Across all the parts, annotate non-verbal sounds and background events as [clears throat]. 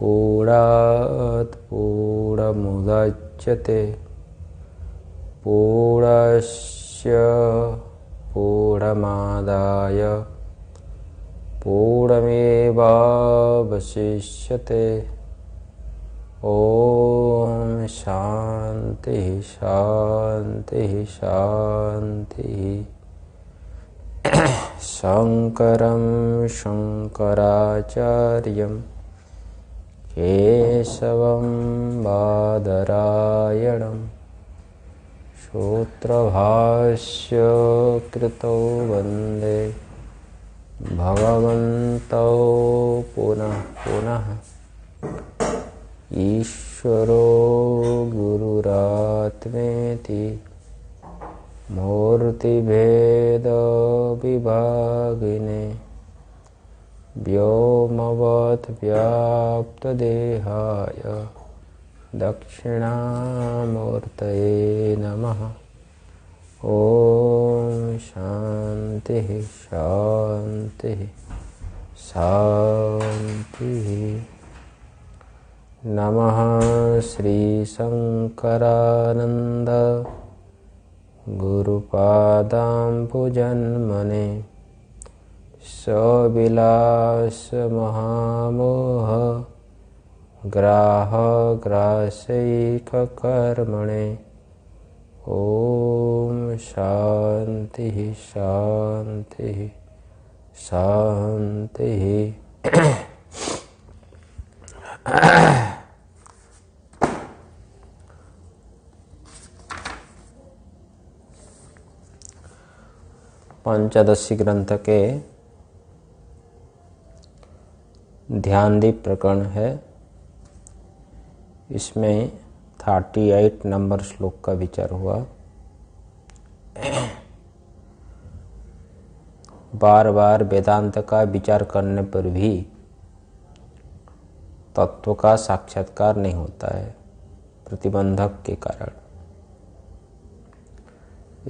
पूर्णात् पूर्णमुदच्यते पूर्णस्य पूर्णमादाय पूर्णमेवावशिष्यते ॐ शान्तिः शान्तिः शान्तिः शङ्करं शङ्कराचार्यम् केशवं बादरायणं कृतौ वन्दे भगवन्तौ पुनः पुनः ईश्वरो गुरुरात्मेति मूर्तिभेदविभागिने व्योमवद्व्याप्तदेहाय दक्षिणामूर्तये नमः ॐ शान्तिः शान्तिः शान्तिः नमः श्रीशङ्करानन्द गुरुपादाम्बुजन्मने सविलास महामोह ग्राह ग्रासकर्मणे ओ शांति शांति शांति पंचदशी ग्रंथ के ध्यानदीप प्रकरण है इसमें थर्टी एट नंबर श्लोक का विचार हुआ बार बार वेदांत का विचार करने पर भी तत्व का साक्षात्कार नहीं होता है प्रतिबंधक के कारण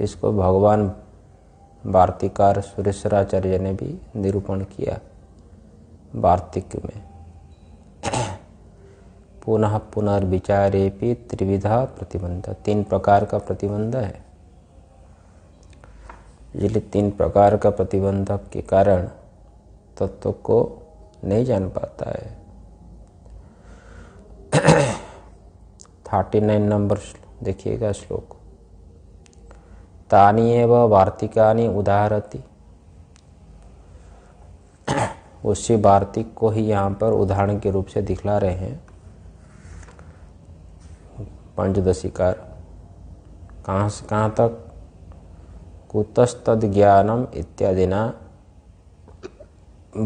इसको भगवान भारतीकार सुरेश्वराचार्य ने भी निरूपण किया वार्तिक में पुनः पुनर्विचारे भी त्रिविधा प्रतिबंध तीन प्रकार का प्रतिबंध है इसलिए तीन प्रकार का प्रतिबंध के कारण तत्व को नहीं जान पाता है थर्टी नाइन नंबर देखिएगा श्लोक तानी एवं वार्तिकानी उदाहरती उसी भारती को ही यहाँ पर उदाहरण के रूप से दिखला रहे हैं पंचदशी कार कहाँ से कहाँ तक कुतस्तद ज्ञानम इत्यादि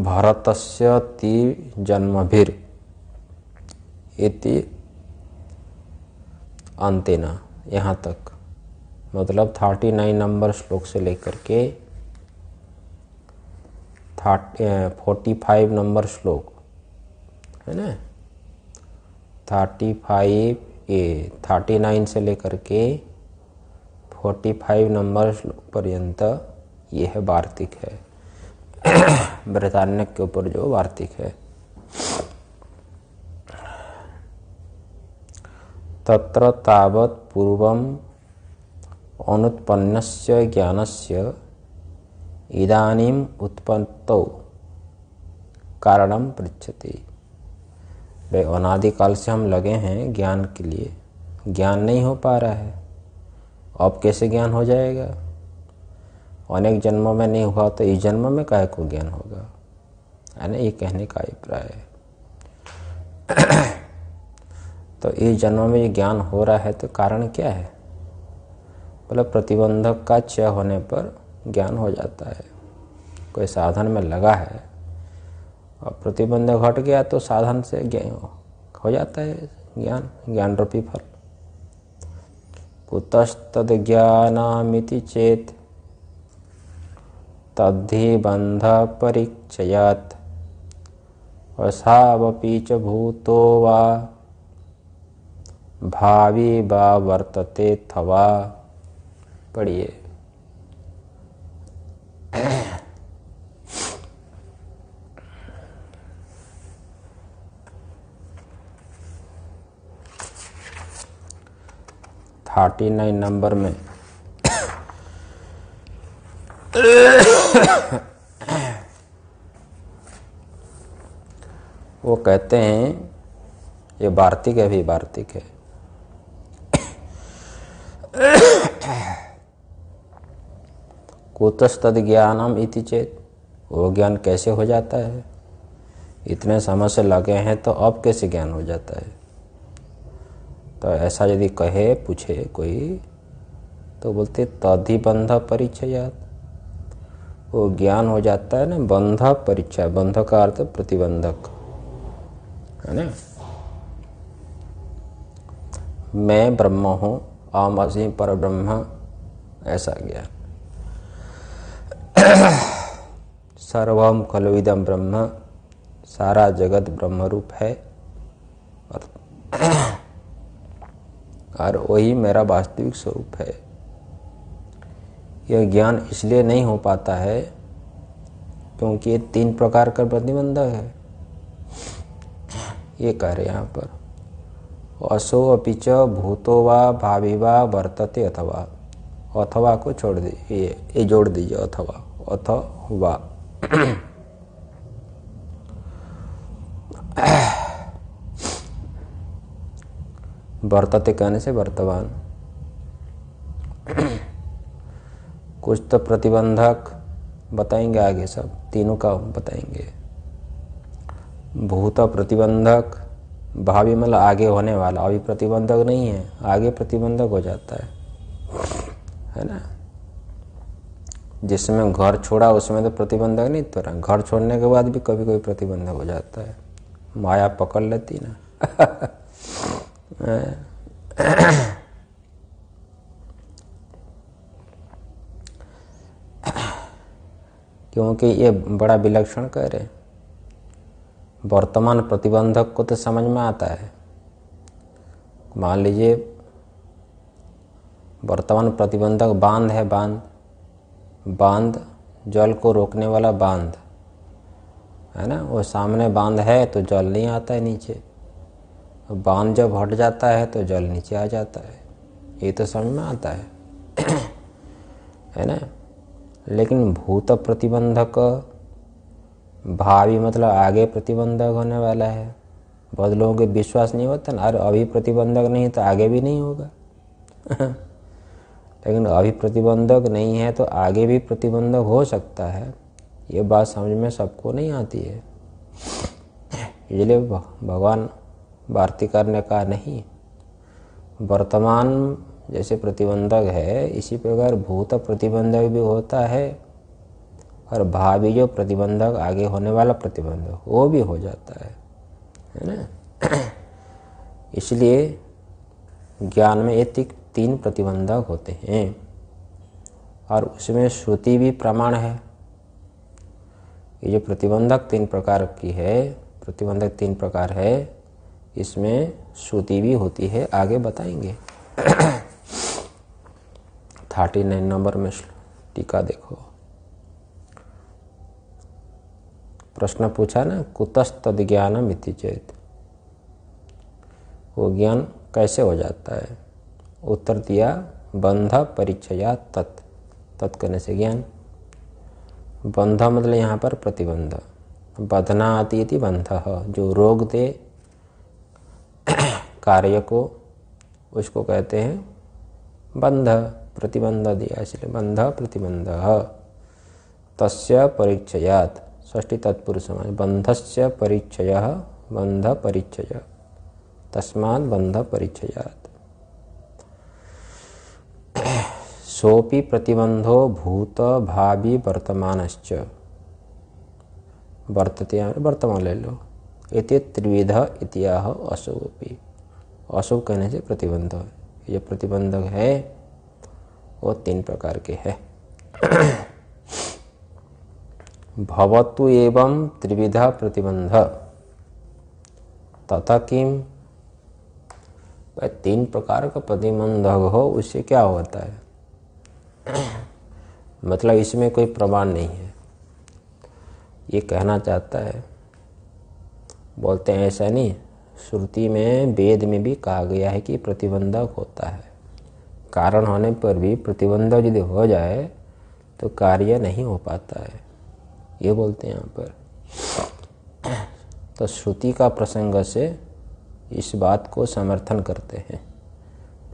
भरतस्य भरत जन्मभिर इति अंतिना यहाँ तक मतलब थर्टी नाइन नंबर श्लोक से लेकर के फोर्टी फाइव नंबर श्लोक है ना thirty five A thirty nine से लेकर के फोर्टी फाइव नंबर श्लोक पर्यंत यह वार्तिक है [coughs] ब्रतान्य के ऊपर जो वार्तिक है तत्र तावत् पूर्वम् अनुत्पन्नस्य ज्ञानस्य इदानीम उत्पत्तौ कारणम पृछति भाई अनादिकाल से हम लगे हैं ज्ञान के लिए ज्ञान नहीं हो पा रहा है अब कैसे ज्ञान हो जाएगा अनेक जन्मों में नहीं हुआ तो इस जन्म में काय को ज्ञान होगा है ना ये कहने का अभिप्राय है [clears throat] तो इस जन्म में ये ज्ञान हो रहा है तो कारण क्या है बोले प्रतिबंधक का क्षय होने पर ज्ञान हो जाता है कोई साधन में लगा है और प्रतिबंध घट गया तो साधन से हो जाता है ज्ञान ज्ञान रूपी फल कुतस्तद ज्ञानामिति चेत तद्धि बंध परिचयात वसावपी च भूतो वा भावी वा वर्तते थवा पढ़िए थर्टी नाइन नंबर में वो कहते हैं ये वार्तिक है भी वार्तिक है कुतस्तद ज्ञानम इति चेत वो ज्ञान कैसे हो जाता है इतने समय से लगे हैं तो अब कैसे ज्ञान हो जाता है तो ऐसा यदि कहे पूछे कोई तो बोलते ही बंध परिचयात वो ज्ञान हो जाता है ना बंध परिचय बंध का अर्थ प्रतिबंधक है ना मैं ब्रह्म हूँ आम असी पर ब्रह्म ऐसा ज्ञान सर्वम कलविदम ब्रह्म सारा जगत ब्रह्म रूप है और [clears throat] और वही मेरा वास्तविक स्वरूप है यह ज्ञान इसलिए नहीं हो पाता है क्योंकि ये तीन प्रकार का प्रतिबंध है [clears throat] ये कह रहे यहाँ पर असो अपिच भूतो वा भावी वा वर्तते अथवा अथवा को छोड़ दीजिए ये जोड़ दीजिए अथवा अथ वा वर्तते [clears throat] कहने से वर्तमान [clears throat] कुछ तो प्रतिबंधक बताएंगे आगे सब तीनों का बताएंगे भूत प्रतिबंधक भावी मतलब आगे होने वाला अभी प्रतिबंधक नहीं है आगे प्रतिबंधक हो जाता है [clears throat] है ना जिसमें घर छोड़ा उसमें तो प्रतिबंधक नहीं तो रहा घर छोड़ने के बाद भी कभी कभी प्रतिबंधक हो जाता है माया पकड़ लेती ना क्योंकि ये बड़ा विलक्षण कह रहे वर्तमान प्रतिबंधक को तो समझ में आता है मान लीजिए वर्तमान प्रतिबंधक बांध है बांध बांध जल को रोकने वाला बांध है ना वो सामने बांध है तो जल नहीं आता है नीचे बांध जब हट जाता है तो जल नीचे आ जाता है ये तो समझ में आता है है ना लेकिन भूत प्रतिबंधक भावी मतलब आगे प्रतिबंधक होने वाला है बहुत लोगों के विश्वास नहीं होता ना अरे अभी प्रतिबंधक नहीं तो आगे भी नहीं होगा [laughs] लेकिन अभी प्रतिबंधक नहीं है तो आगे भी प्रतिबंधक हो सकता है ये बात समझ में सबको नहीं आती है इसलिए भगवान भारतीकर ने कहा नहीं वर्तमान जैसे प्रतिबंधक है इसी प्रकार भूत प्रतिबंधक भी होता है और भावी जो प्रतिबंधक आगे होने वाला प्रतिबंधक वो भी हो जाता है है ना [clears throat] इसलिए ज्ञान में ये तीन प्रतिबंधक होते हैं और उसमें श्रुति भी प्रमाण है ये जो प्रतिबंधक तीन प्रकार की है प्रतिबंधक तीन प्रकार है इसमें श्रुति भी होती है आगे बताएंगे [clears throat] थर्टी नाइन नंबर में टीका देखो प्रश्न पूछा ना कुतस्तद ज्ञानम इति चेत वो ज्ञान कैसे हो जाता है उत्तर दिया बंध परिचया तत् तत् करने से ज्ञान बंध मतलब यहाँ पर प्रतिबंध बधना आती थी बंध जो रोग दे कार्य को उसको कहते हैं बंध प्रतिबंध दिया इसलिए बंध प्रतिबंध तस् परिचयात षष्ठी तत्पुरुष समाज बंधस्य परिचय बंध परिचय तस्मा बंध परिचयात सोपि प्रतिबंधो भूत भावी वर्तमान वर्तते वर्तमान ले लो ये त्रिविध इतिहा अशुभपि अशुभ कहने से प्रतिबंध ये प्रतिबंधक है वो तीन प्रकार के है भवतु एवं त्रिविधा प्रतिबंध तथा किम भाई तीन प्रकार का प्रतिबंधक हो उससे क्या होता है मतलब इसमें कोई प्रमाण नहीं है ये कहना चाहता है बोलते हैं ऐसा नहीं श्रुति में वेद में भी कहा गया है कि प्रतिबंधक होता है कारण होने पर भी प्रतिबंधक यदि हो जाए तो कार्य नहीं हो पाता है ये बोलते हैं यहाँ पर तो श्रुति का प्रसंग से इस बात को समर्थन करते हैं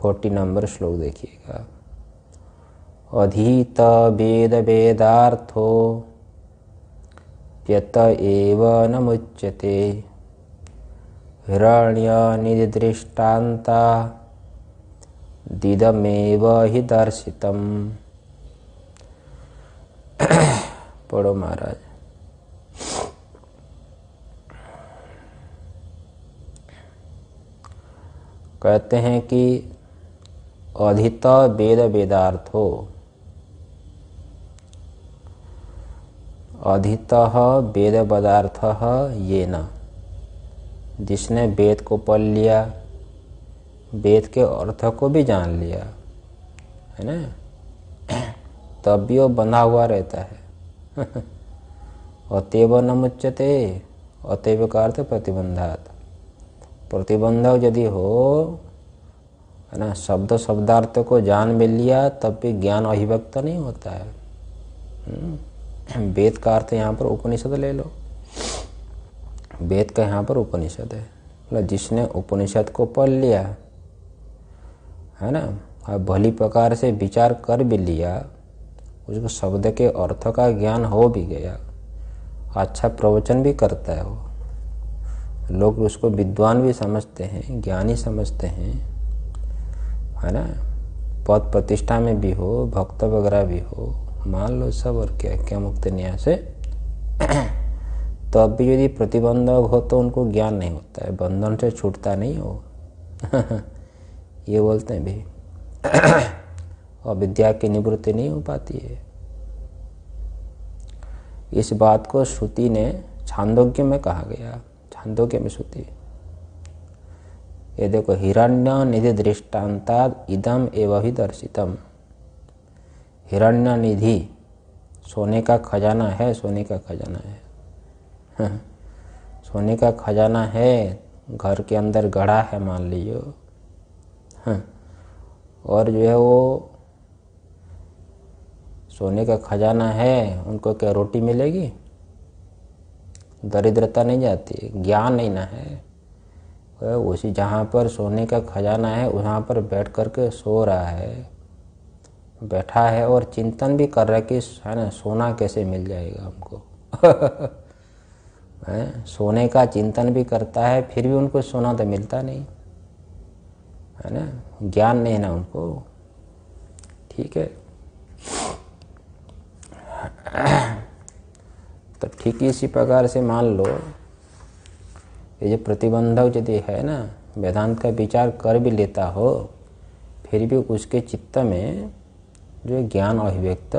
फोर्टी नंबर श्लोक देखिएगा अधीत वेद वेदार्थो प्यत एव न मुच्यते हिरण्य निदृष्टान्ता दिदमेव हि दर्शितम पढ़ो महाराज कहते हैं कि अधिता वेद वेदार्थ हो वेद पदार्थ ये न जिसने वेद को पढ़ लिया वेद के अर्थ को भी जान लिया है ना तब भी वो बंधा हुआ रहता है [laughs] अतव न मुच्यते अतव का अर्थ प्रतिबंधात प्रतिबंधक यदि हो है ना शब्द शब्दार्थ को जान मिल लिया तब भी ज्ञान अभिव्यक्त नहीं होता है हम्म। [clears throat] वेद का अर्थ यहाँ पर उपनिषद ले लो वेद का यहाँ पर उपनिषद है मतलब जिसने उपनिषद को पढ़ लिया है ना और भली प्रकार से विचार कर भी लिया उसको शब्द के अर्थ का ज्ञान हो भी गया अच्छा प्रवचन भी करता है वो लोग उसको विद्वान भी समझते हैं ज्ञानी समझते हैं है ना पद प्रतिष्ठा में भी हो भक्त वगैरह भी हो मान लो सब और क्या क्या मुक्त न्याय से [clears throat] तो अब भी यदि प्रतिबंधक हो तो उनको ज्ञान नहीं होता है बंधन से छूटता नहीं हो [laughs] ये बोलते हैं भी [clears throat] और विद्या की निवृत्ति नहीं हो पाती है इस बात को श्रुति ने छांदोग्य में कहा गया छांदोग्यमश्रुति ये देखो हिरण्य निधि दृष्टांता इदम एवं ही दर्शितम हिरण्य निधि सोने का खजाना है सोने का खजाना है सोने का खजाना है घर के अंदर गढ़ा है मान लीजिए और जो है वो सोने का खजाना है उनको क्या रोटी मिलेगी दरिद्रता नहीं जाती ज्ञान नहीं ना है उसी जहाँ पर सोने का खजाना है वहाँ पर बैठ कर के सो रहा है बैठा है और चिंतन भी कर रहा है कि है ना सोना कैसे मिल जाएगा हमको [laughs] है सोने का चिंतन भी करता है फिर भी उनको सोना तो मिलता नहीं है ना ज्ञान नहीं ना उनको ठीक है तो ठीक इसी प्रकार से मान लो ये जो प्रतिबंधक यदि है ना वेदांत का विचार कर भी लेता हो फिर भी उसके चित्त में जो ज्ञान अभिव्यक्त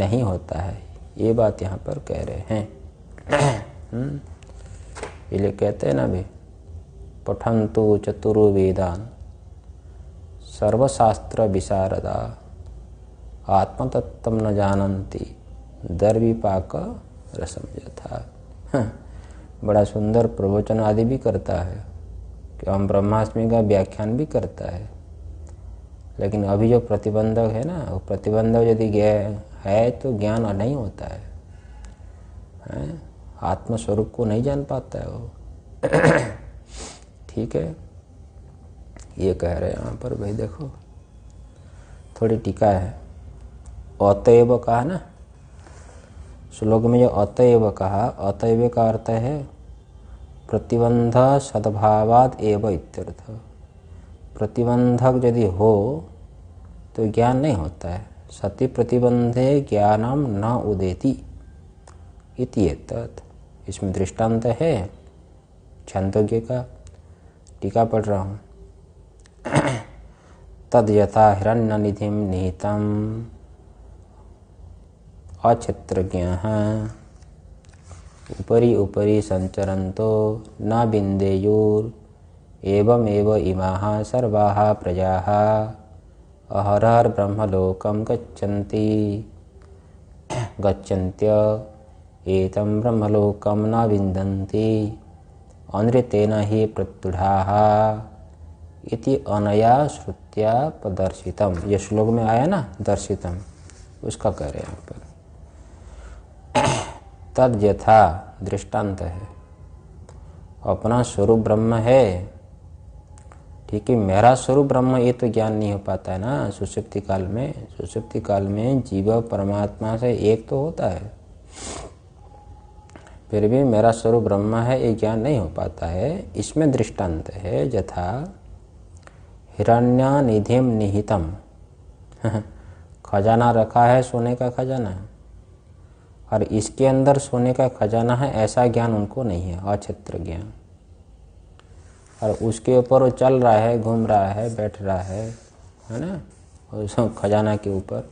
नहीं होता है ये बात यहाँ पर कह रहे हैं [clears throat] हम्म। इसलिए कहते हैं ना भी पठंतु चतुर्वेदान सर्वशास्त्र विशारदा आत्मतत्व न जानती दर पाक रसम यथा हाँ, बड़ा सुंदर प्रवचन आदि भी करता है हम ब्रह्माष्टमी का व्याख्यान भी करता है लेकिन अभी जो प्रतिबंधक है ना वो प्रतिबंधक यदि है तो ज्ञान नहीं होता है, है? हाँ, आत्मस्वरूप को नहीं जान पाता है वो [clears throat] ठीक है ये कह रहे हैं यहाँ पर भाई देखो थोड़ी टीका है अतएव कहा ना श्लोक में जो अतएव कहा अतएव का अर्थ है प्रतिबंध सद्भावात एव इत्यर्थ प्रतिबंधक यदि हो तो ज्ञान नहीं होता है सति प्रतिबंधे ज्ञानम न उदेति इत्येतत् इसमें दृष्टांत है छंदोज्ञ का टीका पढ़ रहा हूँ [clears throat] तद यथा हिरण्य निधि निहित अक्षत्रज्ञः उपरी उपरि सञ्चरन्तो न बिन्देयुर् एवमेव इमाः सर्वाः प्रजाः अहरहर्ब्रह्मलोकं गच्छन्ति गच्छन्त्य एतं ब्रह्मलोकं न विन्दन्ति अनृतेन हि प्रत्युढाः इति अनया श्रुत्या प्रदर्शितम ये श्लोक में आया ना दर्शितम उसका कह रहे हैं यहाँ तद्यथा यथा दृष्टांत है अपना स्वरूप ब्रह्म है ठीक है मेरा स्वरूप ब्रह्म ये तो ज्ञान नहीं हो पाता है ना सुषुप्ति काल में सुषुप्ति काल में जीव परमात्मा से एक तो होता है फिर भी मेरा स्वरूप ब्रह्म है ये ज्ञान नहीं हो पाता है इसमें दृष्टांत है यथा हिरण्या निधि निहितम [laughs] खजाना रखा है सोने का खजाना और इसके अंदर सोने का खजाना है ऐसा ज्ञान उनको नहीं है अक्षत्र ज्ञान और उसके ऊपर वो चल रहा है घूम रहा है बैठ रहा है है ना और उस खजाना के ऊपर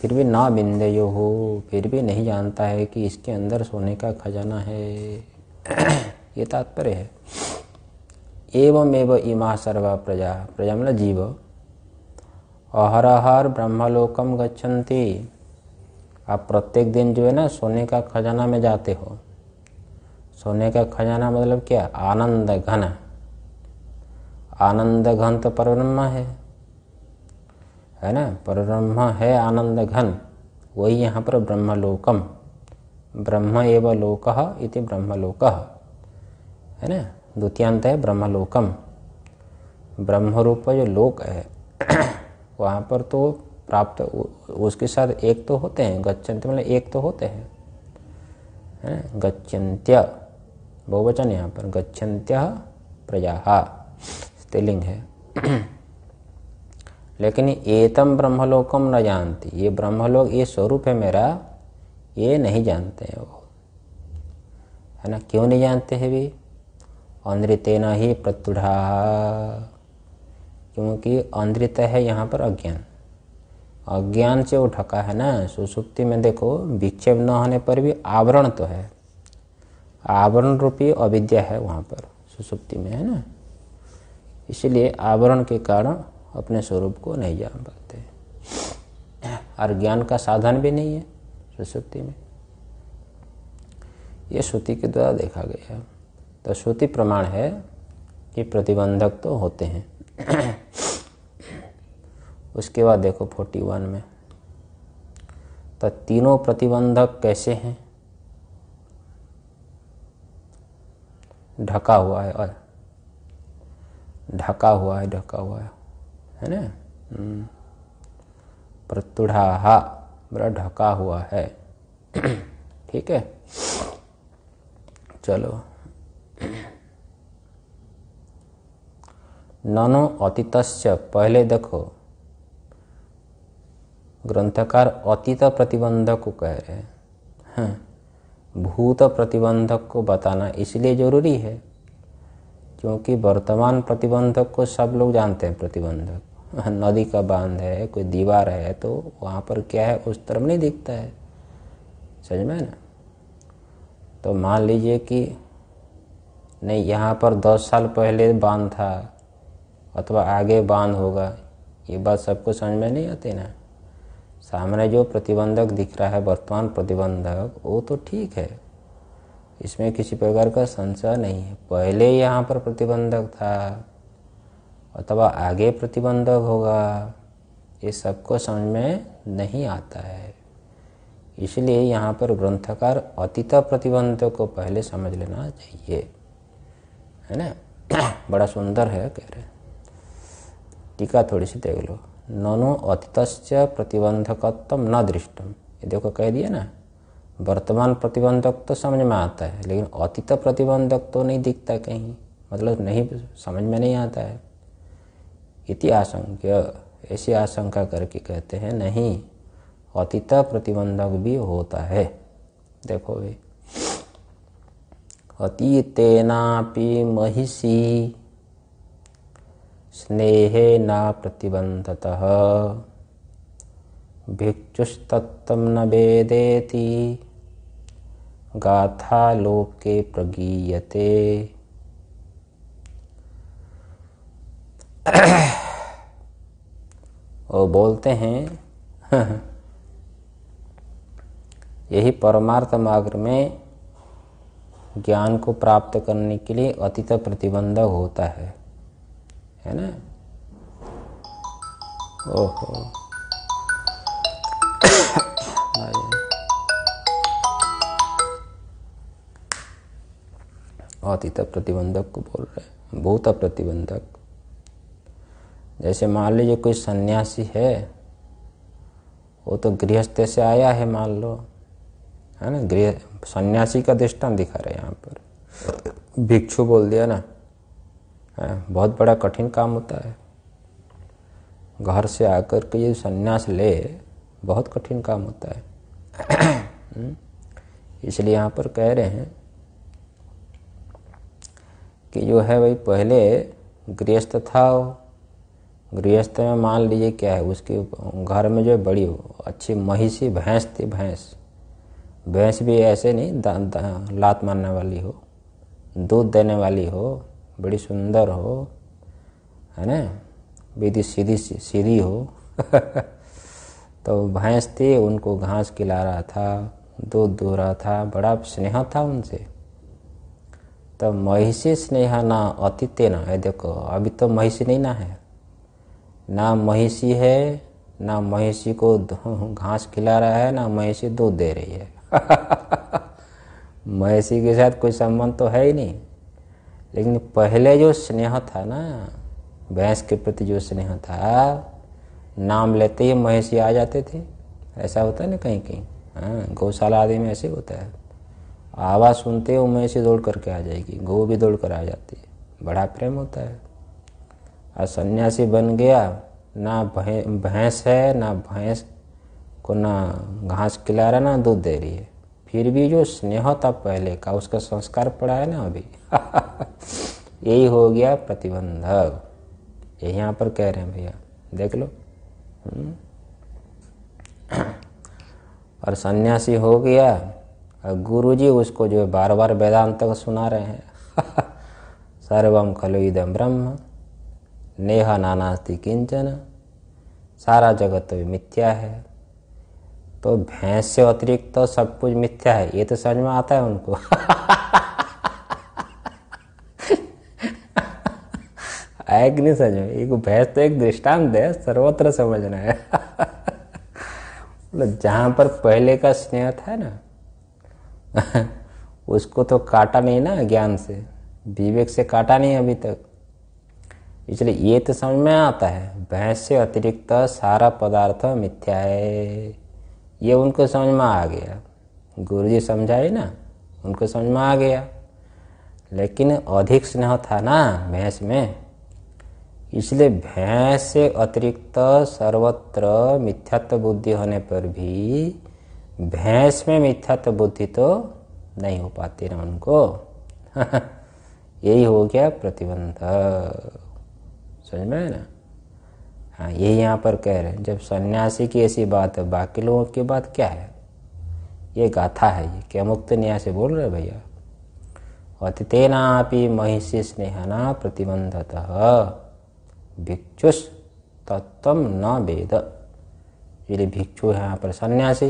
फिर भी ना बिंदे यो हो फिर भी नहीं जानता है कि इसके अंदर सोने का खजाना है [clears throat] ये तात्पर्य है एवं एव इमा सर्वा प्रजा प्रजा मतलब जीव अहर हर ब्रह्मलोकम गच्छन्ति आप प्रत्येक दिन जो है ना सोने का खजाना में जाते हो सोने का खजाना मतलब क्या आनंद घन आनंद घन तो परब्रह्मा है है ना परब्रह्मा है आनंद घन वही यहाँ पर ब्रह्मलोकम ब्रह्म एवं लोक इति ब्रह्मलोक है ना द्वितीयांत है ब्रह्मलोकम ब्रह्म रूप जो लोक है [coughs] वहाँ पर तो प्राप्त उसके साथ एक तो होते हैं गच्छन्त्य मतलब एक तो होते हैं है ना गच्छन्त्य बहुवचन यहाँ पर गच्छन्त्य प्रजा स्त्रीलिंग है [clears throat] लेकिन एतम ब्रह्मलोकम न जानती ये ब्रह्मलोक ये स्वरूप है मेरा ये नहीं जानते हैं वो है ना क्यों नहीं जानते हैं भी अंध्रितेना ही प्रतुढ़ा क्योंकि अंध्रित है यहाँ पर अज्ञान अज्ञान से वो ठका है ना सुसुप्ति में देखो विक्षेप न होने पर भी आवरण तो है आवरण रूपी अविद्या है वहाँ पर सुसुप्ति में है ना इसलिए आवरण के कारण अपने स्वरूप को नहीं जान पाते और ज्ञान का साधन भी नहीं है सुसुप्ति में ये श्रुति के द्वारा देखा गया है तो श्रुति प्रमाण है कि प्रतिबंधक तो होते हैं उसके बाद देखो फोर्टी वन में तो तीनों प्रतिबंधक कैसे हैं ढका हुआ है और ढका हुआ है ढका हुआ है है ना हम्म। प्रतुढ़ा बड़ा ढका हुआ है [clears throat] ठीक है चलो [clears throat] ननो अतीत पहले देखो ग्रंथकार अतीत प्रतिबंधक को कह रहे हैं हाँ। भूत प्रतिबंधक को बताना इसलिए जरूरी है क्योंकि वर्तमान प्रतिबंधक को सब लोग जानते हैं प्रतिबंधक हाँ, नदी का बांध है कोई दीवार है तो वहाँ पर क्या है उस तरफ नहीं दिखता है समझ में ना तो मान लीजिए कि नहीं यहाँ पर दस साल पहले बांध था अथवा आगे बांध होगा ये बात सबको समझ में नहीं आती ना सामने जो प्रतिबंधक दिख रहा है वर्तमान प्रतिबंधक वो तो ठीक है इसमें किसी प्रकार का संशय नहीं है पहले यहाँ पर प्रतिबंधक था अथवा आगे प्रतिबंधक होगा ये सबको समझ में नहीं आता है इसलिए यहाँ पर ग्रंथकार अतीत प्रतिबंधक को पहले समझ लेना चाहिए है ना [clears throat] बड़ा सुंदर है कह रहे टीका थोड़ी सी देख लो ननु अतीत प्रतिबंधकत्व न दृष्टम ये देखो कह दिया ना वर्तमान प्रतिबंधक तो समझ में आता है लेकिन अतीत प्रतिबंधक तो नहीं दिखता कहीं मतलब नहीं समझ में नहीं आता है इति आशंक ऐसी आशंका करके कहते हैं नहीं अतीत प्रतिबंधक भी होता है देखो भाई अतीतेनापि महिषी स्नेहे न प्रतिबंधत भिक्षुस्तत्व न वेदेति गाथा लोके प्रगीयते वो बोलते हैं यही परमार्थ मार्ग में ज्ञान को प्राप्त करने के लिए अतीत प्रतिबंधक होता है है ना ओहो अतीत प्रतिबंधक को बोल रहे हैं भूत प्रतिबंधक जैसे मान लीजिए कोई सन्यासी है वो तो गृहस्थ से आया है मान लो है ना गृह सन्यासी का दृष्टान दिखा रहे हैं यहाँ पर भिक्षु बोल दिया ना बहुत बड़ा कठिन काम होता है घर से आकर के ये संन्यास ले बहुत कठिन काम होता है [clears throat] इसलिए यहाँ पर कह रहे हैं कि जो है भाई पहले गृहस्थ था गृहस्थ में मान लीजिए क्या है उसके घर में जो है बड़ी हो अच्छी महिषी भैंस थी भैंस भैंस भी ऐसे नहीं दा, दा, लात मारने वाली हो दूध देने वाली हो बड़ी सुंदर हो है ना बीती सीधी सीधी हो [laughs] तो भैंस थी उनको घास खिला रहा था दूध दो रहा था बड़ा स्नेह था उनसे तो महिषी स्नेह ना अतिथ्य ना है देखो अभी तो महिषी नहीं ना है ना महिषी है ना महिषी को [laughs] घास खिला रहा है ना महिषी दूध दे रही है [laughs] महिषी के साथ कोई संबंध तो है ही नहीं लेकिन पहले जो स्नेह था ना भैंस के प्रति जो स्नेह था नाम लेते ही महेशी आ जाते थे ऐसा होता है ना कहीं कहीं हाँ गौशाला आदि में ऐसे होता है आवाज़ सुनते हो महेशी दौड़ करके आ जाएगी गौ भी दौड़ कर आ जाती है बड़ा प्रेम होता है और सन्यासी बन गया ना भैंस है ना भैंस को ना घास खिला रहा ना दूध दे रही है फिर भी जो स्नेह था पहले का उसका संस्कार पड़ा है ना अभी [laughs] यही हो गया प्रतिबंधक ये यहाँ पर कह रहे हैं भैया देख लो हम्म। [clears throat] और सन्यासी हो गया और गुरु जी उसको जो बार बार वेदांत तक सुना रहे हैं [laughs] सर्वम खलु इदम ब्रह्म नेहा नानास्ति किंचन सारा जगत तो मिथ्या है तो भैंस से अतिरिक्त तो सब कुछ मिथ्या है ये तो समझ में आता है उनको आएग नहीं समझ में एक भैंस तो एक दृष्टांत है सर्वत्र समझना है मतलब पर पहले का स्नेह था ना उसको तो काटा नहीं ना ज्ञान से विवेक से काटा नहीं अभी तक इसलिए ये तो समझ में आता है भैंस से अतिरिक्त सारा पदार्थ मिथ्या है ये उनको समझ में आ गया गुरु जी समझाए ना उनको समझ में आ गया लेकिन अधिक स्नेह था ना भैंस में इसलिए भैंस से अतिरिक्त सर्वत्र मिथ्यात्व बुद्धि होने पर भी भैंस में मिथ्यात्व बुद्धि तो नहीं हो पाती ना उनको [laughs] यही हो गया प्रतिबंध समझ में ना हाँ ये यहाँ पर कह रहे हैं जब सन्यासी की ऐसी बात है बाकी लोगों की बात क्या है ये गाथा है ये क्या मुक्त न्याय से बोल रहे भैया अतिथेनापि महिषी स्नेहना प्रतिबंधत भिक्षुष तत्व न वेद यदि भिक्षु है यहाँ पर सन्यासी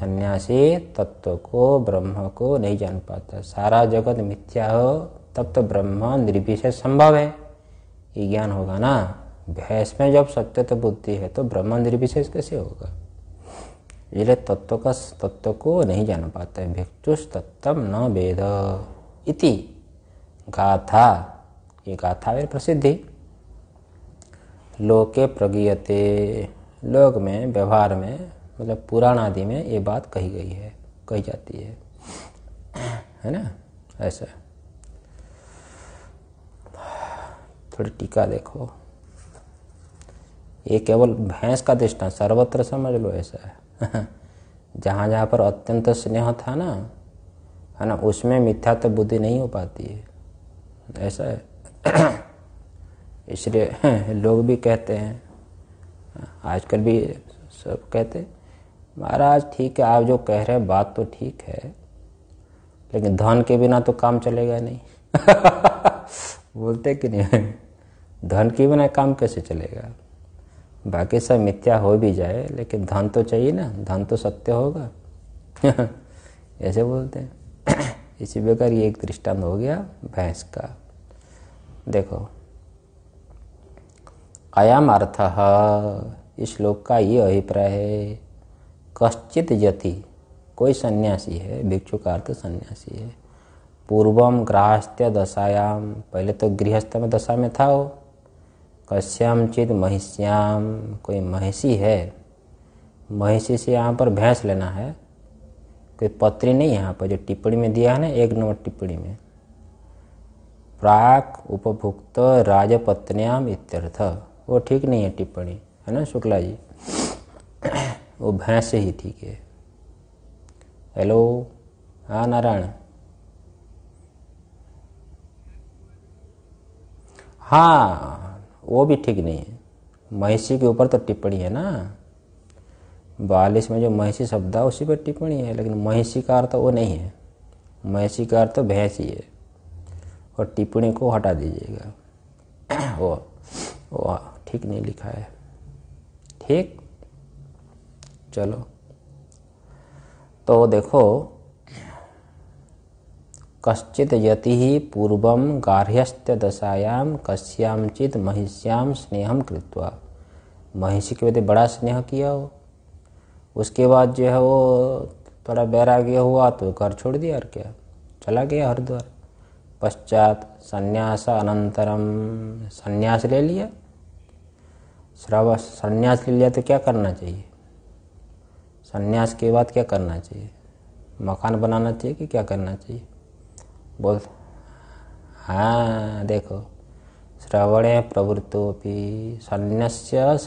सन्यासी तत्व को ब्रह्म को नहीं जान पाता सारा जगत मिथ्या हो तब तो ब्रह्म निर्विशेष संभव है ये ज्ञान होगा ना भैंस में जब सत्य तो बुद्धि है तो ब्रह्म निर्विशेष कैसे होगा इसलिए तत्व का तत्व को नहीं जान पाते भिक्षुष तत्व न वेद इति गाथा ये गाथा में प्रसिद्धि लोके प्रगीयते लोक में व्यवहार में मतलब पुराण आदि में ये बात कही गई है कही जाती है है ना ऐसा थोड़ी टीका देखो ये केवल भैंस का दृष्टान सर्वत्र समझ लो ऐसा है जहाँ [laughs] जहाँ पर अत्यंत स्नेह था ना है ना उसमें मिथ्या तो बुद्धि नहीं हो पाती है ऐसा है [clears throat] इसलिए [clears throat] लोग भी कहते हैं आजकल भी सब कहते महाराज ठीक है आप जो कह रहे हैं बात तो ठीक है लेकिन धन के बिना तो काम चलेगा नहीं [laughs] बोलते कि नहीं [laughs] धन के बिना काम कैसे चलेगा बाकी सब मिथ्या हो भी जाए लेकिन धन तो चाहिए ना धन तो सत्य होगा [laughs] ऐसे बोलते हैं [clears throat] इसी प्रकार ये एक दृष्टांत हो गया भैंस का देखो अयम अर्थ इस श्लोक का ये अभिप्राय है कश्चित यति कोई सन्यासी है भिक्षु का अर्थ सन्यासी है पूर्वम गृहस्थ्य दशायाम पहले तो गृहस्थ में दशा में था वो कश्याम चित महिष्याम कोई महिषी है महिषी से यहाँ पर भैंस लेना है कोई पत्री नहीं यहाँ पर जो टिप्पणी में दिया है ना एक नंबर टिप्पणी में प्राक उपभुक्त राजपत्न्याम इत्यर्थ वो ठीक नहीं है टिप्पणी है ना शुक्ला जी [clears throat] वो भैंस ही ठीक है हेलो हाँ नारायण हाँ वो भी ठीक नहीं है महिषी के ऊपर तो टिप्पणी है ना बयालीस में जो महिषी शब्द है उसी पर टिप्पणी है लेकिन महिषी का अर्थ वो नहीं है महिषी का अर्थ भैंस ही है और टिप्पणी को हटा दीजिएगा [clears throat] वो वो ठीक नहीं लिखा है ठीक चलो तो देखो कश्चि यति पूर्व गार्हस्थ्य दशायाम कश्यामचित महिष्याम स्नेह कृत्वा महिषी के प्रति बड़ा स्नेह किया हो उसके बाद जो है वो थोड़ा बैराग्य हुआ तो घर छोड़ दिया और क्या चला गया हरिद्वार पश्चात संन्यास अनंतरम संन्यास ले लिया श्रव संन्यास ले लिया तो क्या करना चाहिए संन्यास के बाद क्या करना चाहिए मकान बनाना चाहिए कि क्या करना चाहिए बोल हाँ देखो श्रवणे प्रवृत्तोपि संन्यास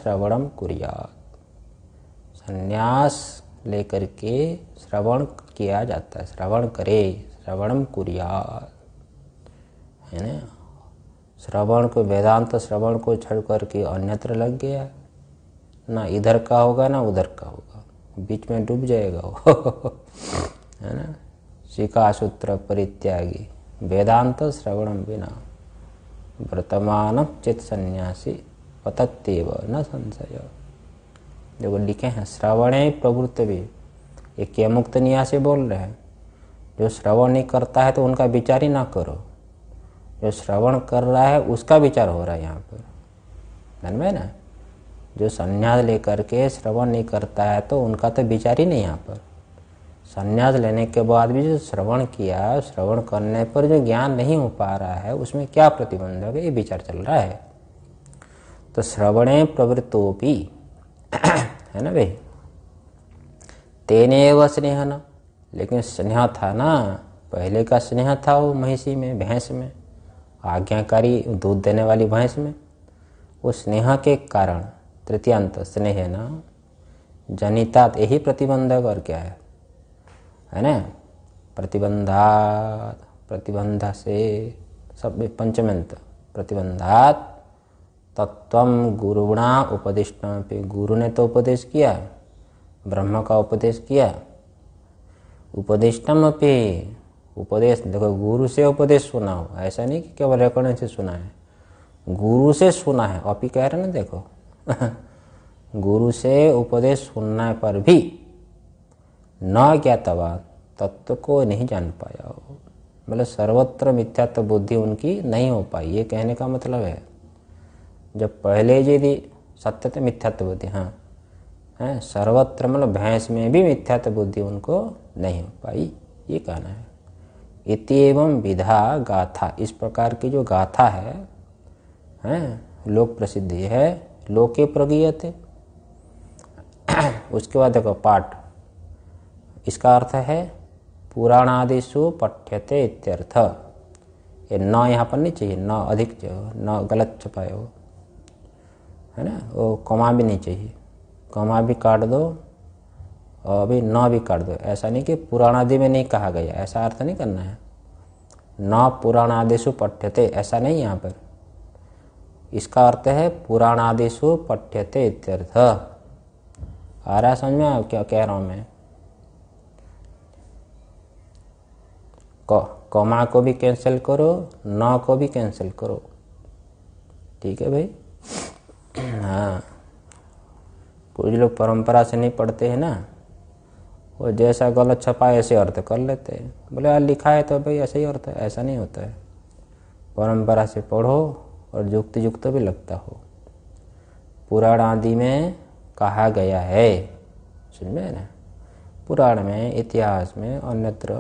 श्रवणम कुरियात संन्यास लेकर के श्रवण किया जाता है श्रवण करे श्रवणम कुरिया है ना श्रवण को वेदांत श्रवण को छड़ करके अन्यत्र लग गया ना इधर का होगा ना उधर का होगा बीच में डूब जाएगा वो [laughs] है ना सूत्र परित्यागी वेदांत श्रवणम बिना वर्तमान चित संन्यासी पतत्येव न संशय देखो लिखे हैं श्रवणे भी ये क्या मुक्त न्यासी बोल रहे हैं जो श्रवण नहीं करता है तो उनका विचार ही ना करो जो श्रवण कर रहा है उसका विचार हो रहा है यहाँ पर धन में ना जो संन्यास लेकर के श्रवण नहीं करता है तो उनका तो विचार ही नहीं यहाँ पर संन्यास लेने के बाद भी जो श्रवण किया श्रवण करने पर जो ज्ञान नहीं हो पा रहा है उसमें क्या प्रतिबंधक है ये विचार चल रहा है तो श्रवणे प्रवृत्तोपि है ना भाई तेने व स्नेह न लेकिन स्नेह था ना पहले का स्नेह था वो महिषी में भैंस में आज्ञाकारी दूध देने वाली भैंस में वो स्नेह के कारण तृतीयांत स्नेह ना जनितात यही प्रतिबंधक और क्या है है ना प्रतिबंधात प्रतिबंध से सब में पंचमंत प्रतिबंधात तत्व गुरुणा उपदिष्ट पे गुरु ने तो उपदेश किया ब्रह्म का उपदेश किया उपदिष्टम पे उपदेश देखो गुरु से उपदेश सुना हो ऐसा नहीं कि केवल रेकॉर्डिंग से सुना है गुरु से सुना है आप ही कह रहे ना देखो [laughs] गुरु से उपदेश सुनने पर भी न ज्ञातवा तत्व को नहीं जान पाया हो मतलब सर्वत्र मिथ्यात्व बुद्धि उनकी नहीं हो पाई ये कहने का मतलब है जब पहले यदि सत्य तो मिथ्यात्व बुद्धि हाँ है सर्वत्र मतलब भैंस में भी मिथ्यात्व बुद्धि उनको नहीं हो पाई ये कहना है इति एवं विधा गाथा इस प्रकार की जो गाथा है हैं लोक प्रसिद्धि है लोके प्रगीय [clears throat] उसके बाद देखो पाठ इसका अर्थ है पुराणादिशु पठ्यते इत्यर्थ ये न यहाँ पर नहीं चाहिए न अधिक न गलत छपाए हो है ना वो कमा भी नहीं चाहिए कमा भी काट दो और अभी न भी काट दो ऐसा नहीं कि पुराणादि में नहीं कहा गया ऐसा अर्थ नहीं करना है न पुराणादिशु पठ्यते ऐसा नहीं यहाँ पर इसका अर्थ है पुराणादिशु पठ्यते इत्यर्थ आ रहा समझ में क्या कह रहा हूँ मैं कमा को भी कैंसिल करो न को भी कैंसिल करो ठीक है भाई [clears throat] हाँ कुछ लोग परंपरा से नहीं पढ़ते हैं ना वो जैसा गलत छपा ऐसे अर्थ कर लेते हैं बोले यार हाँ, लिखा है तो भाई ऐसे ही अर्थ है ऐसा नहीं होता है परंपरा से पढ़ो और युक्त युक्त भी लगता हो पुराण आदि में कहा गया है सुन में ना पुराण में इतिहास में अन्यत्र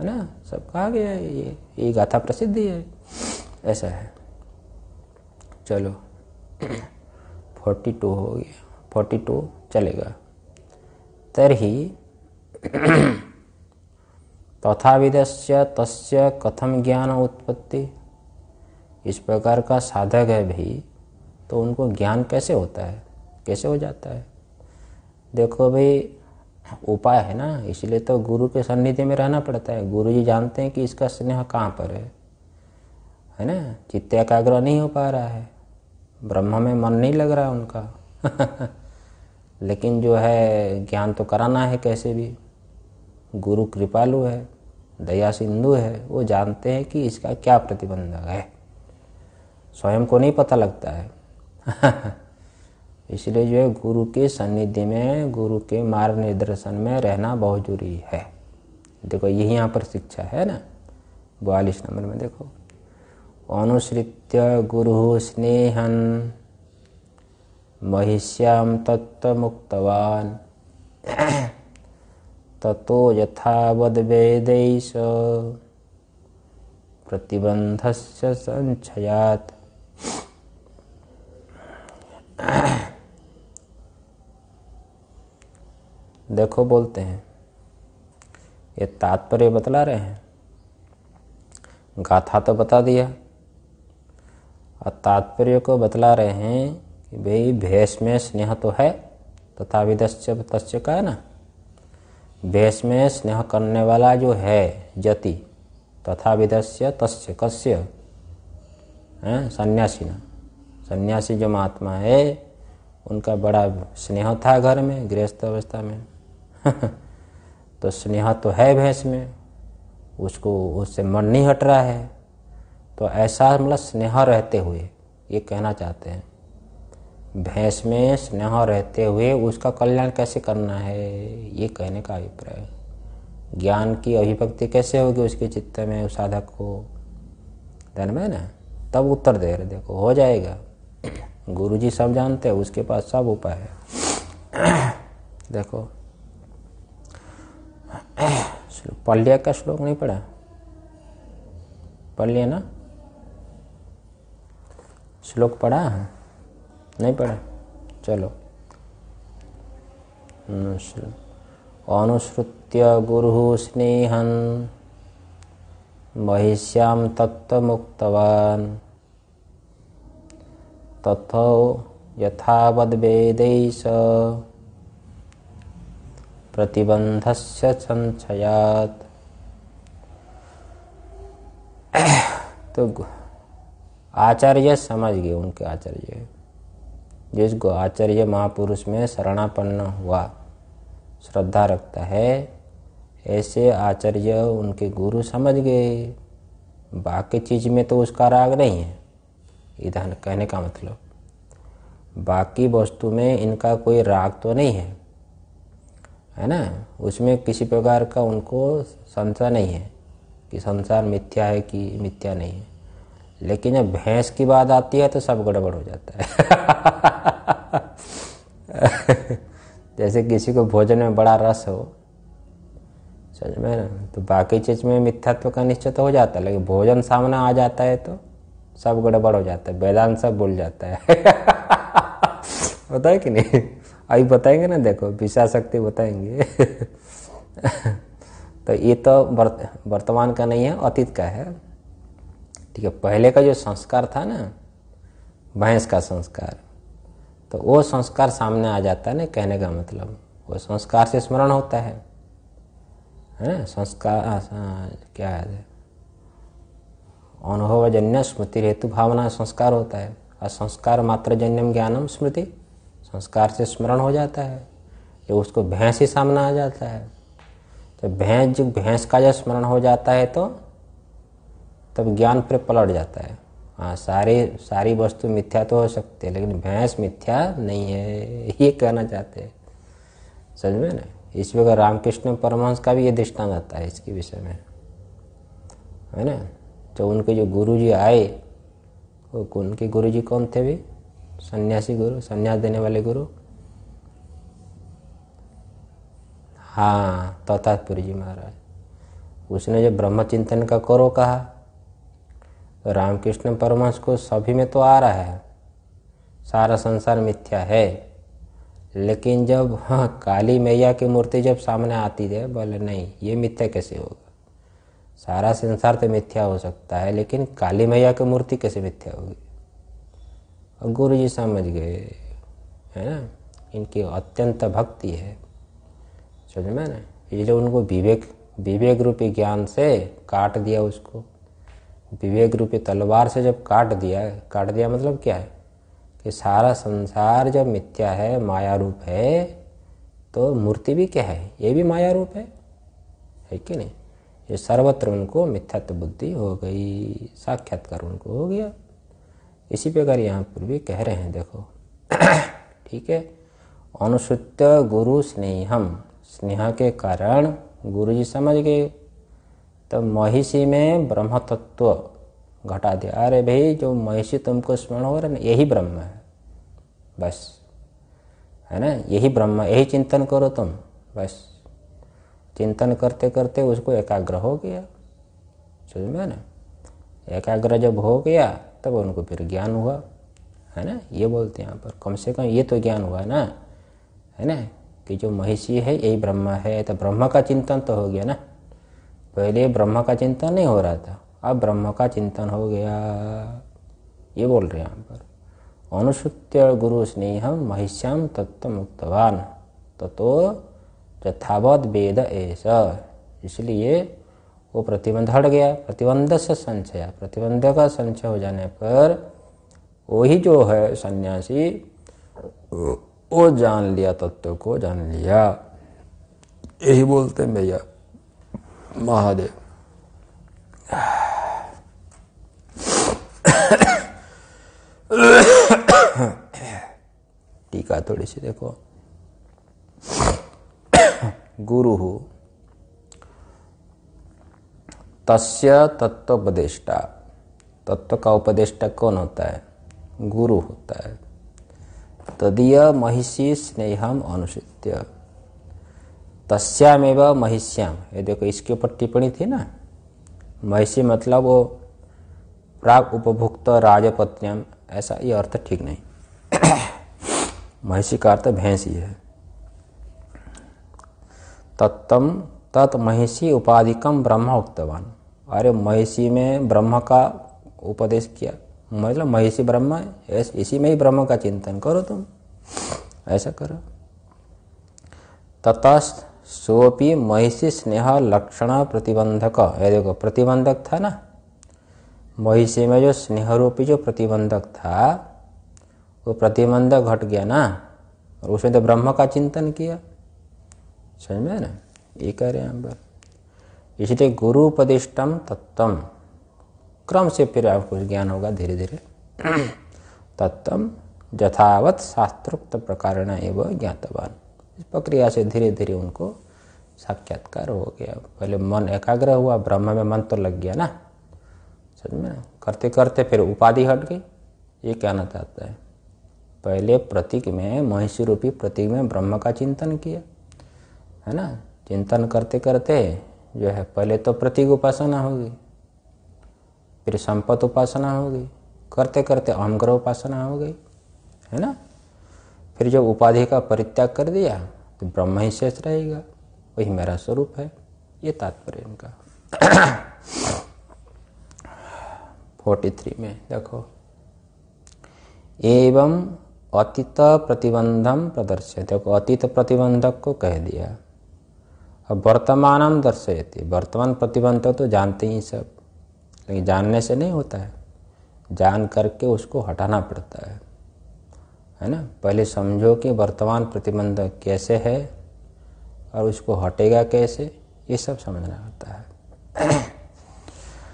है ना सब कहा गया है ये ये गाथा प्रसिद्ध है ऐसा है चलो फोर्टी टू हो गया फोर्टी टू चलेगा तर्हि तथाविदस्य तस्य कथम ज्ञान उत्पत्ति इस प्रकार का साधक है भाई तो उनको ज्ञान कैसे होता है कैसे हो जाता है देखो भाई उपाय है ना इसलिए तो गुरु के सन्निधि में रहना पड़ता है गुरु जी जानते हैं कि इसका स्नेह कहाँ पर है है ना चित्त एकाग्र नहीं हो पा रहा है ब्रह्म में मन नहीं लग रहा उनका [laughs] लेकिन जो है ज्ञान तो कराना है कैसे भी गुरु कृपालु है दया सिंधु है वो जानते हैं कि इसका क्या प्रतिबंधक है स्वयं को नहीं पता लगता है [laughs] इसलिए जो है गुरु के सन्निधि में गुरु के निर्देशन में रहना बहुत जरूरी है देखो यही यहाँ पर शिक्षा है ना बयालीस नंबर में देखो अनुसृत्य गुरु स्नेहन महिष्याम मुक्तवान [clears throat] ततो यथावद प्रतिबंध प्रतिबंधस्य संचयात [clears throat] देखो बोलते हैं ये तात्पर्य बतला रहे हैं गाथा तो बता दिया और तात्पर्य को बतला रहे हैं कि भाई भेष में स्नेह तो है तथा विदस्य तस्य का है ना भेष में स्नेह करने वाला जो है जति तथा विदस्य तस्य कस्य है सन्यासी ना सन्यासी जो महात्मा है उनका बड़ा स्नेह था घर में गृहस्थ अवस्था में [laughs] तो स्नेहा तो है भैंस में उसको उससे मन नहीं हट रहा है तो ऐसा मतलब स्नेहा रहते हुए ये कहना चाहते हैं भैंस में स्नेहा रहते हुए उसका कल्याण कैसे करना है ये कहने का अभिप्राय ज्ञान की अभिव्यक्ति कैसे होगी उसके चित्त में उस साधक को धन में ना तब उत्तर दे रहे देखो हो जाएगा गुरुजी सब जानते हैं उसके पास सब उपाय है [clears throat] देखो पल्लिया का श्लोक नहीं पढ़ा पढ़ लिया ना श्लोक पढ़ा नहीं पढ़ा चलो अनुसृत्य गुरु स्नेहन महिष्याम मुक्तवान तथो यथावद वेदेश प्रतिबंध से संचयात [coughs] तो आचार्य समझ गए उनके आचार्य जिसको आचार्य महापुरुष में शरणापन्न हुआ श्रद्धा रखता है ऐसे आचार्य उनके गुरु समझ गए बाकी चीज़ में तो उसका राग नहीं है इधर कहने का मतलब बाकी वस्तु में इनका कोई राग तो नहीं है है ना उसमें किसी प्रकार का उनको संशय नहीं है कि संसार मिथ्या है कि मिथ्या नहीं है लेकिन जब भैंस की बात आती है तो सब गड़बड़ हो जाता है [laughs] जैसे किसी को भोजन में बड़ा रस हो समझ में ना तो बाकी चीज़ में मिथ्यात्व का निश्चय तो हो जाता है लेकिन भोजन सामने आ जाता है तो सब गड़बड़ हो जाता है वेदांत सब भूल जाता है [laughs] होता है कि नहीं अभी बताएंगे ना देखो विषा शक्ति बताएंगे [laughs] तो ये तो वर्तमान का नहीं है अतीत का है ठीक है पहले का जो संस्कार था ना भैंस का संस्कार तो वो संस्कार सामने आ जाता है ना कहने का मतलब वो संस्कार से स्मरण होता है है ना संस्कार आ, आ, क्या है अनुभवजन्य स्मृति हेतु भावना संस्कार होता है और संस्कार मात्र जन्यम ज्ञानम स्मृति संस्कार से स्मरण हो जाता है या उसको भैंस ही सामना आ जाता है तो भैंस जब भैंस का जब स्मरण हो जाता है तो तब ज्ञान पर पलट जाता है हाँ सारी सारी वस्तु मिथ्या तो हो सकती है लेकिन भैंस मिथ्या नहीं है ये कहना चाहते हैं समझ में ना इस वगैरह रामकृष्ण परमहंस का भी ये दृष्टांत आता है इसके विषय में है ना तो उनके जो गुरु जी आए उनके गुरु जी कौन थे भी सन्यासी गुरु सन्यास देने वाले गुरु हाँ तोतापुरी जी महाराज उसने जो ब्रह्म चिंतन का करो कहा तो रामकृष्ण परमहंस को सभी में तो आ रहा है सारा संसार मिथ्या है लेकिन जब हाँ काली मैया की मूर्ति जब सामने आती है बोले नहीं ये मिथ्या कैसे होगा सारा संसार तो मिथ्या हो सकता है लेकिन काली मैया की मूर्ति कैसे मिथ्या होगी और गुरु जी समझ गए है ना इनकी अत्यंत भक्ति है समझ में ना इसलिए उनको विवेक विवेक रूपी ज्ञान से काट दिया उसको विवेक रूपी तलवार से जब काट दिया काट दिया मतलब क्या है कि सारा संसार जब मिथ्या है माया रूप है तो मूर्ति भी क्या है ये भी माया रूप है है कि नहीं ये सर्वत्र उनको मिथ्यात्व बुद्धि हो गई साक्षात्कार उनको हो गया इसी प्रकार यहाँ पर भी कह रहे हैं देखो [clears throat] ठीक है अनुसूत गुरु स्नेहम स्नेह के कारण गुरु जी समझ गए तब महिषी में ब्रह्म तत्व घटा दिया अरे भाई जो महिषी तुमको स्मरण हो रहा है यही ब्रह्म है बस है ना यही ब्रह्म यही चिंतन करो तुम बस चिंतन करते करते उसको एकाग्र हो गया समझ में ना एकाग्र जब हो गया तब उनको फिर ज्ञान हुआ है ना ये बोलते हैं यहाँ पर कम से कम ये तो ज्ञान हुआ ना है ना कि जो महिषी है यही ब्रह्मा है तो ब्रह्म का चिंतन तो हो गया ना पहले ब्रह्म का चिंतन नहीं हो रहा था अब ब्रह्म का चिंतन हो गया ये बोल रहे हैं यहाँ पर अनुसूत्य गुरु स्नेह महिष्याम तत्व मुक्तवान तो, तो यथावत वेद ऐसा इसलिए वो प्रतिबंध हट गया प्रतिबंध से संचय प्रतिबंध का संचय हो जाने पर वही जो है सन्यासी वो जान लिया तत्व को जान लिया यही बोलते हैं भैया महादेव [coughs] टीका थोड़ी सी देखो [coughs] गुरु हूँ तस्य तत्वोपदेष्टा तत्व का उपदेष्टा कौन होता है गुरु होता है तदीय महिषी स्नेहम अनुसृत्य तस्यामेव महिष्याम ये देखो इसके ऊपर टिप्पणी थी ना महिषी मतलब वो प्राग उपभुक्त राजपत्न्यम ऐसा ये अर्थ ठीक नहीं महिषी का अर्थ भैंस ही है तत्तम तत् महिषी उपाधिकम ब्रह्म उक्तवान अरे महेशी में ब्रह्म का उपदेश किया मतलब महेशी ब्रह्म है इसी में ही ब्रह्म का चिंतन करो तुम ऐसा करो तथा सोपी महिषी स्नेह लक्षण प्रतिबंधक ये देखो प्रतिबंधक था ना महिषी में जो स्नेह रूपी जो प्रतिबंधक था वो प्रतिबंधक घट गया ना और उसमें तो ब्रह्म का चिंतन किया समझ में ना ये कह रहे हैं हम इसलिए गुरुपदिष्टम तत्तम क्रम से फिर आपको ज्ञान होगा धीरे धीरे [clears throat] तत्तम यथावत शास्त्रोक्त प्रकारण एवं ज्ञातवान इस प्रक्रिया से धीरे धीरे उनको साक्षात्कार हो गया पहले मन एकाग्र हुआ ब्रह्म में मन तो लग गया ना समझ में ना करते करते फिर उपाधि हट गई ये कहना चाहता है पहले प्रतीक में महिषी रूपी प्रतीक में ब्रह्म का चिंतन किया है ना चिंतन करते करते जो है पहले तो प्रतीक उपासना होगी फिर संपत उपासना होगी करते करते अहमग्रह उपासना हो गई है ना फिर जब उपाधि का परित्याग कर दिया तो ब्रह्म ही शेष रहेगा वही मेरा स्वरूप है ये तात्पर्य इनका फोर्टी थ्री में देखो एवं अतीत प्रतिबंधम प्रदर्शित देखो अतीत प्रतिबंधक को कह दिया अब वर्तमानम दर्शयती वर्तमान प्रतिबंध तो जानते ही सब लेकिन जानने से नहीं होता है जान करके उसको हटाना पड़ता है है ना पहले समझो कि वर्तमान प्रतिबंध कैसे है और उसको हटेगा कैसे ये सब समझना होता है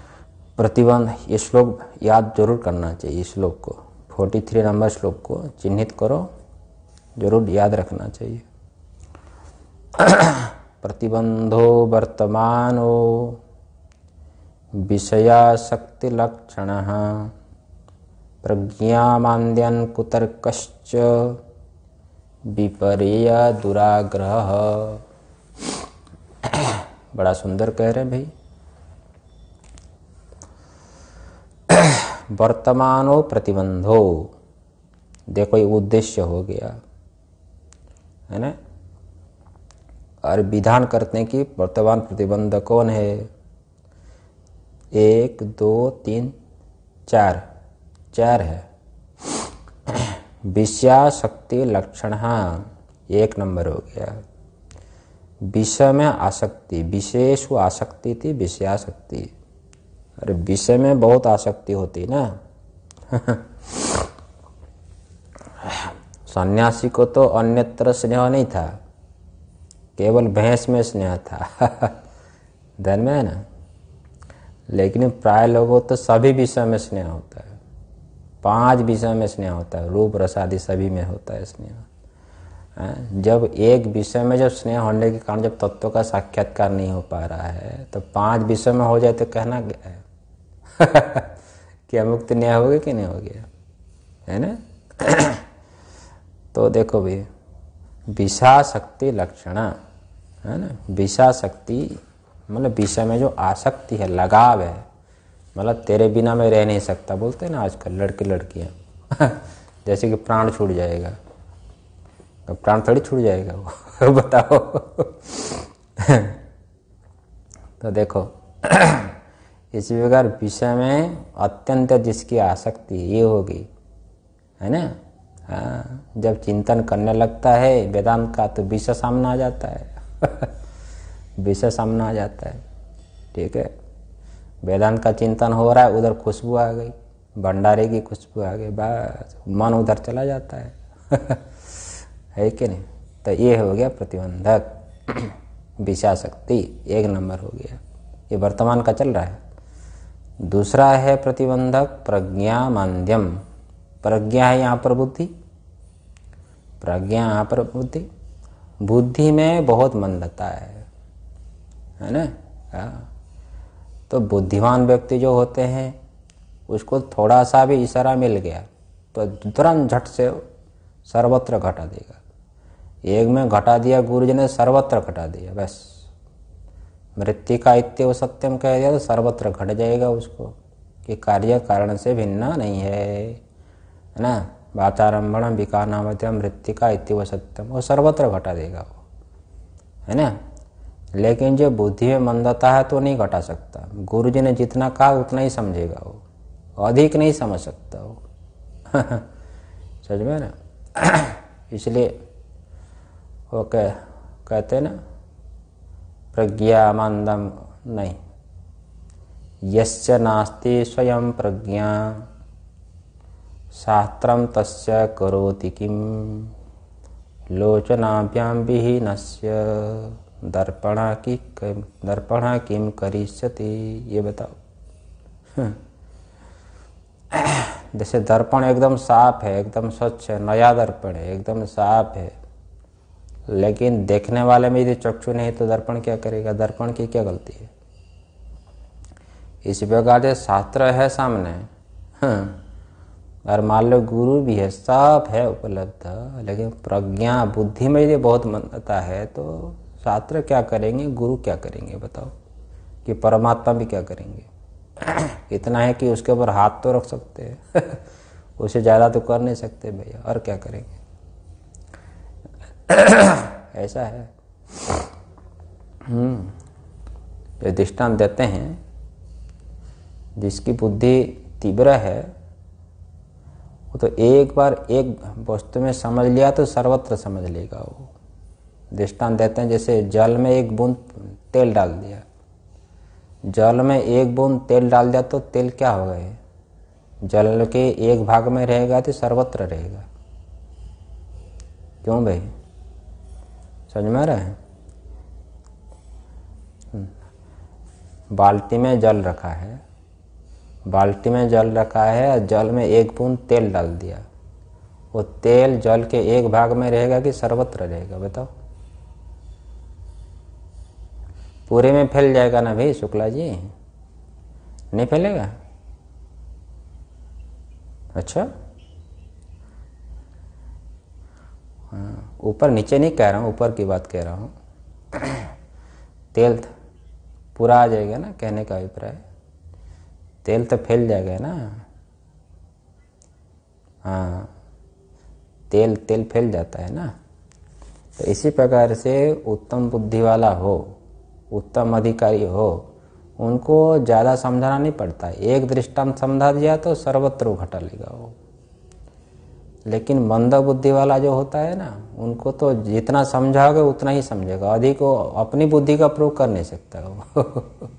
[clears throat] प्रतिबंध ये श्लोक याद जरूर करना चाहिए इस श्लोक को 43 नंबर श्लोक को चिन्हित करो जरूर याद रखना चाहिए [clears throat] प्रतिबंधो वर्तमानो लक्षण प्रज्ञामांद्यन कुतर्क विपरीय दुराग्रह बड़ा सुंदर कह रहे हैं भाई वर्तमानो प्रतिबंधो देखो ये उद्देश्य हो गया है ना और विधान करते हैं कि वर्तमान प्रतिबंध कौन है एक दो तीन चार चार है विषया शक्ति लक्षण हाँ, एक नंबर हो गया विषय में आसक्ति विशेष आसक्ति थी विषयाशक्ति अरे विषय में बहुत आसक्ति होती ना [laughs] सन्यासी को तो अन्यत्र स्नेह नहीं था केवल भैंस में स्नेह था [laughs] धन में है ना लेकिन प्राय लोगों तो सभी विषय में स्नेह होता है पांच विषय में स्नेह होता है रूप रसादी सभी में होता है स्नेह हाँ? जब एक विषय में जब स्नेह होने के कारण जब तत्व का साक्षात्कार नहीं हो पा रहा है तो पांच विषय में हो जाए तो कहना क्या है [laughs] क्या मुक्त न्याय हो गया कि नहीं हो गया है ना [clears throat] तो देखो भाई विषा शक्ति लक्षणा है ना विषा शक्ति मतलब विषय में जो आसक्ति है लगाव है मतलब तेरे बिना मैं रह नहीं सकता बोलते हैं ना आजकल लड़के लड़कियाँ [laughs] जैसे कि प्राण छूट जाएगा तो प्राण थोड़ी छूट जाएगा वो [laughs] बताओ [laughs] तो देखो [clears throat] इसी प्रकार विषय में अत्यंत जिसकी आसक्ति ये होगी है ना हाँ, जब चिंतन करने लगता है वेदांत का तो विषय सामने आ जाता है [laughs] विषय सामने आ जाता है ठीक है वेदांत का चिंतन हो रहा है उधर खुशबू आ गई भंडारे की खुशबू आ गई बस मन उधर चला जाता है [laughs] है कि नहीं तो ये हो गया प्रतिबंधक [clears throat] विषा शक्ति एक नंबर हो गया ये वर्तमान का चल रहा है दूसरा है प्रतिबंधक प्रज्ञा माध्यम प्रज्ञा है यहाँ पर बुद्धि प्रज्ञा यहाँ पर बुद्धि बुद्धि में बहुत मन लगता है है ना हाँ। तो बुद्धिमान व्यक्ति जो होते हैं उसको थोड़ा सा भी इशारा मिल गया तो तुरंत झट से सर्वत्र घटा देगा एक में घटा दिया गुरु जी ने सर्वत्र घटा दिया बस मृत्यु का इत्य सत्यम कह दिया तो सर्वत्र घट जाएगा उसको कि कार्य कारण से भिन्ना नहीं है ना वातारम्भम विकार नाम मृतिका इतिव सत्यम वो सर्वत्र घटा देगा वो है ना लेकिन जो बुद्धि में मंदता है तो नहीं घटा सकता गुरु जी ने जितना कहा उतना ही समझेगा वो अधिक नहीं समझ सकता वो [laughs] सच में ना [clears throat] इसलिए वो कह कहते ना प्रज्ञा मंदम नहीं यस्य नास्ति स्वयं प्रज्ञा शास्त्र तस् करोति किम लोचनाभ्याम विहीन से की दर्पण किम करिष्यति ये बताओ जैसे दर्पण एकदम साफ है एकदम स्वच्छ है नया दर्पण है एकदम साफ है लेकिन देखने वाले में यदि चक्षु नहीं तो दर्पण क्या करेगा दर्पण की क्या गलती है इस प्रकार जो शास्त्र है सामने हाँ। और मान लो गुरु भी है सब है उपलब्ध लेकिन प्रज्ञा बुद्धि में यदि बहुत मनता है तो छात्र क्या करेंगे गुरु क्या करेंगे बताओ कि परमात्मा भी क्या करेंगे [clears throat] इतना है कि उसके ऊपर हाथ तो रख सकते हैं [laughs] उसे ज़्यादा तो कर नहीं सकते भैया और क्या करेंगे [clears throat] ऐसा है हम्म, जो दृष्टांत देते हैं जिसकी बुद्धि तीव्र है वो तो एक बार एक वस्तु में समझ लिया तो सर्वत्र समझ लेगा वो दृष्टान देते हैं जैसे जल में एक बूंद तेल डाल दिया जल में एक बूंद तेल डाल दिया तो तेल क्या हो गए जल के एक भाग में रहेगा तो सर्वत्र रहेगा क्यों भाई समझ में आ रहा है हम्म। बाल्टी में जल रखा है बाल्टी में जल रखा है और जल में एक बूंद तेल डाल दिया वो तेल जल के एक भाग में रहेगा कि सर्वत्र रहेगा बताओ पूरे में फैल जाएगा ना भाई शुक्ला जी नहीं फैलेगा अच्छा हाँ, ऊपर नीचे नहीं कह रहा हूँ ऊपर की बात कह रहा हूँ [clears throat] तेल पूरा आ जाएगा ना कहने का अभिप्राय तेल तो फैल जाएगा ना हाँ तेल तेल फैल जाता है ना तो इसी प्रकार से उत्तम बुद्धि वाला हो उत्तम अधिकारी हो उनको ज़्यादा समझाना नहीं पड़ता एक दृष्टांत समझा दिया तो सर्वत्र घटा लेगा वो लेकिन मंदा बुद्धि वाला जो होता है ना उनको तो जितना समझाओगे उतना ही समझेगा अधिक वो अपनी बुद्धि का प्रयोग कर नहीं सकता वो [laughs]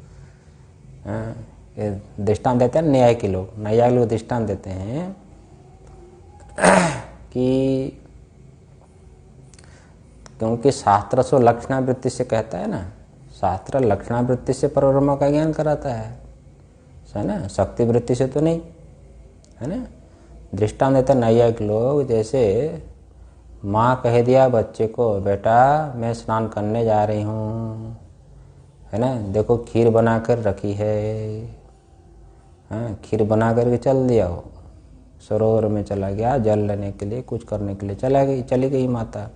हाँ। दृष्टान देते हैं न्याय के लोग न्याय लोग दृष्टान देते हैं [clears throat] कि क्योंकि शास्त्र सो लक्षणावृत्ति से कहता है ना शास्त्र लक्षणावृत्ति से परब्रह्म का ज्ञान कराता है है ना शक्ति वृत्ति से तो नहीं है ना दृष्टान न्याय न्यायिक लोग जैसे माँ कह दिया बच्चे को बेटा मैं स्नान करने जा रही हूँ है ना देखो खीर बना कर रखी है हाँ खीर बना करके चल दिया हो सरोवर में चला गया जल लेने के लिए कुछ करने के लिए चला गई चली गई माता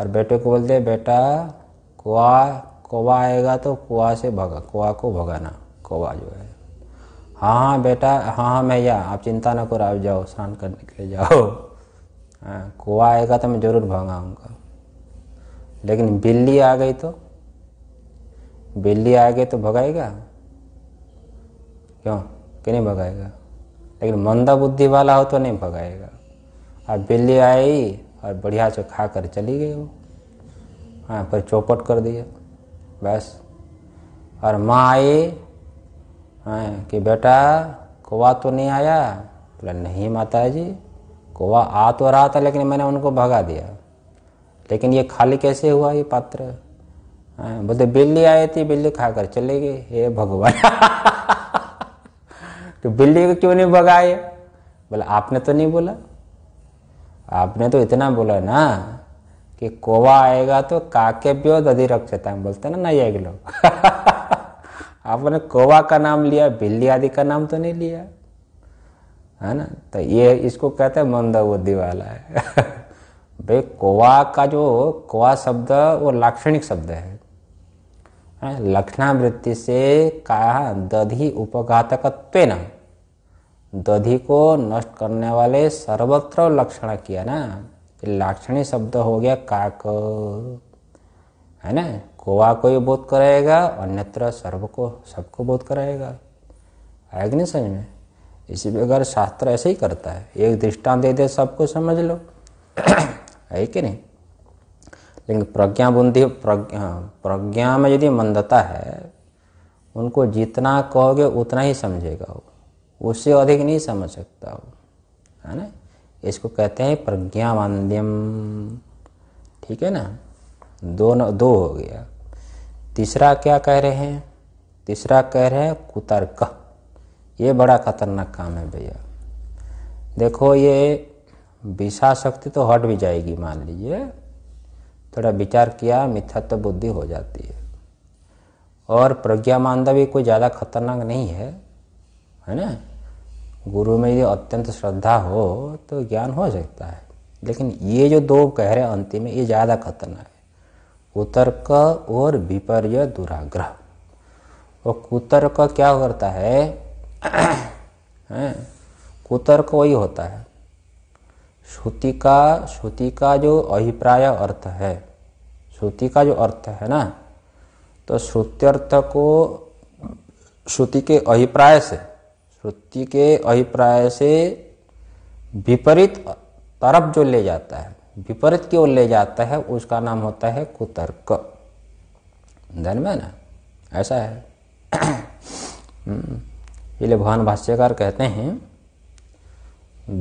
और बेटे को बोलते बेटा कुआ कोवा आएगा तो कुआ से भगा कुआ को भगाना कोवा जो है हाँ हाँ बेटा हाँ हाँ मैया आप चिंता ना करो आप जाओ स्नान करने के लिए जाओ [laughs] हाँ कुआ आएगा तो मैं ज़रूर भगाऊंगा लेकिन बिल्ली आ गई तो बिल्ली आ गई तो भगाएगा क्यों नहीं भगाएगा लेकिन मंदा बुद्धि वाला हो तो नहीं भगाएगा अब बिल्ली आई और बढ़िया से खा कर चली गई वो हाँ फिर चौपट कर दिया बस और माँ आई हाँ कि बेटा कौवा तो नहीं आया बोला नहीं माता जी कौवा आ तो रहा था लेकिन मैंने उनको भगा दिया लेकिन ये खाली कैसे हुआ ये पात्र हाँ, बोलते बिल्ली आई थी बिल्ली खाकर चले गए हे भगवान [laughs] कि तो बिल्ली को क्यों नहीं भगाए बोला आपने तो नहीं बोला आपने तो इतना बोला ना कि कोवा आएगा तो काके पियो दधी सकता है बोलते ना नहीं आएगी लोग [laughs] आपने कोवा का नाम लिया बिल्ली आदि का नाम तो नहीं लिया है ना तो ये इसको कहते हैं मंद बुद्धि वाला है [laughs] भाई कोवा का जो कोवा शब्द वो लाक्षणिक शब्द है हाँ, लक्षणावृत्ति से कहा दधि उपघातकत्व ना दधि को नष्ट करने वाले सर्वत्र लक्षण किया ना लाक्षणी शब्द हो गया काक है ना कोवा को ही बोध कराएगा अन्यत्र सर्व को सबको बोध कराएगा आएगा नहीं समझ में इसी प्रकार शास्त्र ऐसे ही करता है एक दृष्टांत दे दे सबको समझ लो [coughs] है कि नहीं लेकिन प्रज्ञा बुद्धि प्रज्ञा हाँ, प्रज्ञा में यदि मंदता है उनको जितना कहोगे उतना ही समझेगा वो उससे अधिक नहीं समझ सकता हो है ना इसको कहते हैं प्रज्ञावान्यम ठीक है ना दोनों दो हो गया तीसरा क्या कह रहे हैं तीसरा कह रहे हैं कुतर्क ये बड़ा खतरनाक काम है भैया देखो ये विषा शक्ति तो हट भी जाएगी मान लीजिए थोड़ा विचार किया मिथ्यात्व तो बुद्धि हो जाती है और प्रज्ञा मानदा भी कोई ज़्यादा खतरनाक नहीं है है ना गुरु में ये अत्यंत श्रद्धा हो तो ज्ञान हो सकता है लेकिन ये जो दो कह रहे हैं अंतिम में ये ज़्यादा खतरनाक है कुतर्क और विपर्य दुराग्रह और कुतर्क क्या करता है, [clears throat] है? कुतर्क वही होता है श्रुति का श्रुति का जो अभिप्राय अर्थ है श्रुति का जो अर्थ है ना तो श्रुत्यर्थ को श्रुति के अभिप्राय से श्रुति के अभिप्राय से विपरीत तरफ जो ले जाता है विपरीत की ओर ले जाता है उसका नाम होता है कुतर्क धन में ना ऐसा है इसलिए [clears throat] हम्म। भगवान भाष्यकार कहते हैं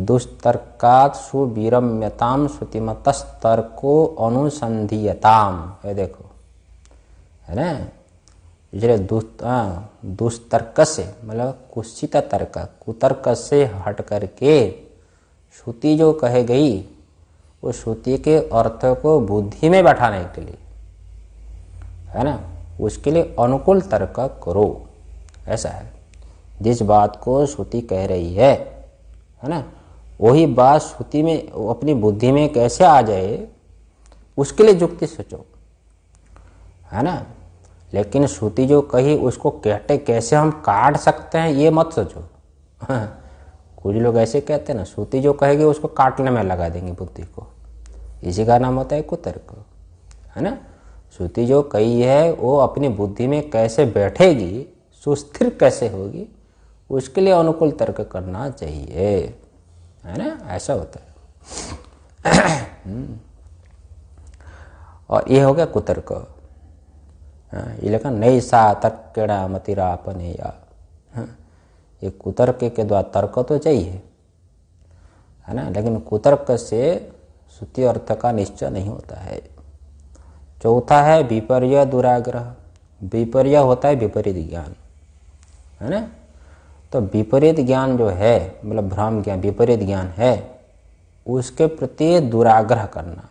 दुष्तर्कात सुविरम्यताम श्रुतिमतस्तर्को अनुसंधीयताम ये देखो है ना इसलिए दुष्तर्क से मतलब कुशित तर्क कुतर्क से हट करके श्रुति जो कहे गई वो श्रुति के अर्थ को बुद्धि में बैठाने के लिए है ना उसके लिए अनुकूल तर्क करो ऐसा है जिस बात को श्रुति कह रही है है ना वही बात श्रुति में अपनी बुद्धि में कैसे आ जाए उसके लिए युक्ति सोचो है ना लेकिन श्रुति जो कही उसको कहते कैसे हम काट सकते हैं ये मत सोचो [laughs] कुछ लोग ऐसे कहते हैं ना श्रुति जो कहेगी उसको काटने में लगा देंगे बुद्धि को इसी का नाम होता है कुतर्क है ना श्रुति जो कही है वो अपनी बुद्धि में कैसे बैठेगी सुस्थिर कैसे होगी उसके लिए अनुकूल तर्क करना चाहिए है ना ऐसा होता है [clears throat] और ये हो गया कुतर्क हाँ, नई सा तर्कड़ा मतिरापने या हाँ, ये कुतर्क के द्वारा तर्क तो चाहिए है ना लेकिन कुतर्क से श्रुति अर्थ का निश्चय नहीं होता है चौथा है विपर्य दुराग्रह विपर्य होता है विपरीत ज्ञान है ना तो विपरीत ज्ञान जो है मतलब भ्रम ज्ञान विपरीत ज्ञान है उसके प्रति दुराग्रह करना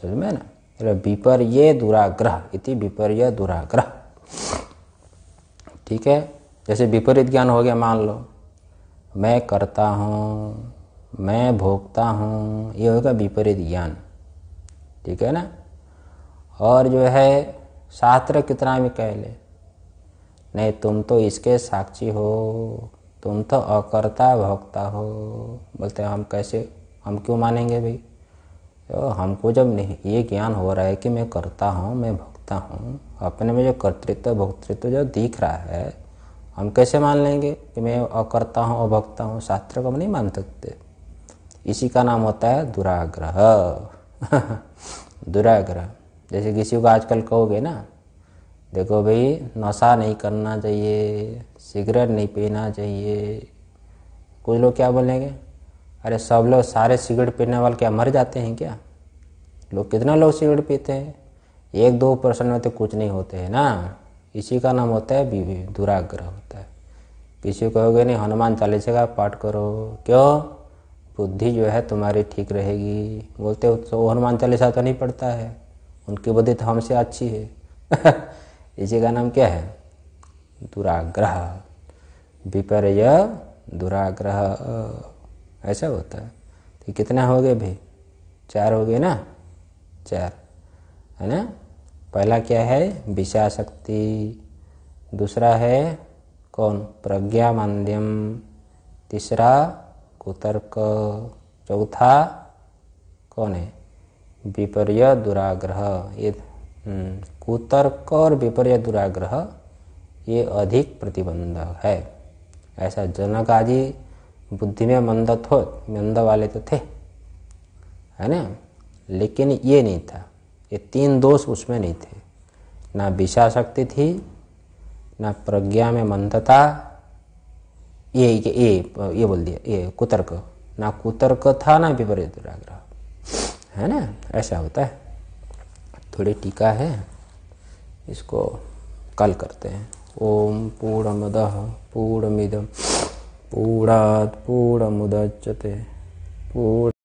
समझ में ना विपर्य दुराग्रह इति विपर्य दुराग्रह ठीक है जैसे विपरीत ज्ञान हो गया मान लो मैं करता हूँ मैं भोगता हूँ ये होगा विपरीत ज्ञान ठीक है ना और जो है शास्त्र कितना भी कह ले नहीं तुम तो इसके साक्षी हो तुम तो अकर्ता भोगता हो बोलते हम कैसे हम क्यों मानेंगे भाई हमको जब नहीं ये ज्ञान हो रहा है कि मैं करता हूँ मैं भोगता हूँ अपने में जो कर्तृत्व भोक्तृत्व जो दिख रहा है हम कैसे मान लेंगे कि मैं अकर्ता हूँ अभक्ता हूँ शास्त्र को हम नहीं मान सकते इसी का नाम होता है दुराग्रह [laughs] दुराग्रह जैसे किसी को आजकल कहोगे ना देखो भाई नशा नहीं करना चाहिए सिगरेट नहीं पीना चाहिए कुछ लोग क्या बोलेंगे अरे सब लोग सारे सिगरेट पीने वाले क्या मर जाते हैं क्या लोग कितना लोग सिगरेट पीते हैं एक दो परसेंट में तो कुछ नहीं होते हैं ना इसी का नाम होता है बीवी दुराग्रह होता है किसी को कहोगे नहीं हनुमान चालीसा का पाठ करो क्यों बुद्धि जो है तुम्हारी ठीक रहेगी बोलते हो तो हनुमान चालीसा तो नहीं पढ़ता है उनकी बुद्धि तो हमसे अच्छी है [laughs] इसी का नाम क्या है दुराग्रह विपर्य दुराग्रह ऐसा होता है तो कितना हो गए भाई चार हो गए ना चार है ना पहला क्या है विषा शक्ति दूसरा है कौन प्रज्ञा माध्यम तीसरा कुतर्क चौथा कौन है विपर्य दुराग्रह ये हम्म, कुतर्क और विपर्य दुराग्रह ये अधिक प्रतिबंधक है ऐसा जनक आदि बुद्धि में मंद थो तो मंद वाले तो थे है ना लेकिन ये नहीं था ये तीन दोष उसमें नहीं थे ना विषा शक्ति थी ना प्रज्ञा में मंदता ये ये ये, ये बोल दिया ये कुतर्क ना कुतर्क था ना विपरीत दुराग्रह है ना ऐसा होता है थोड़ी टीका है इसको कल करते हैं ओम पूर्णमद पूर्णमिदम पूरा पूर्णात् पूर्णमुदच्यते पूर्ण